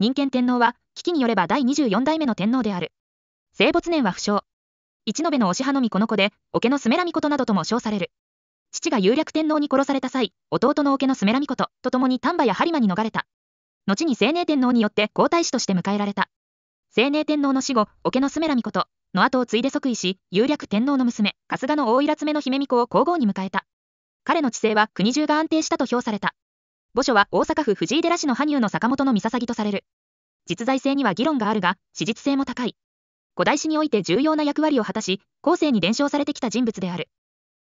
人権天皇は、危機によれば第24代目の天皇である。生没年は不詳。一延の推しはのみこの子で、桶のすめらみことなどとも称される。父が有略天皇に殺された際、弟の桶のすめらみことと共に丹波や播磨に逃れた。後に青寧天皇によって皇太子として迎えられた。青寧天皇の死後、桶のすめらみことの後を継いで即位し、有略天皇の娘、春日の大イラツメの姫巫子を皇后に迎えた。彼の治世は国中が安定したと評された。墓所は大阪府藤井寺市の羽生の坂本の三とされる。実在性には議論があるが、史実性も高い。古代史において重要な役割を果たし、後世に伝承されてきた人物である。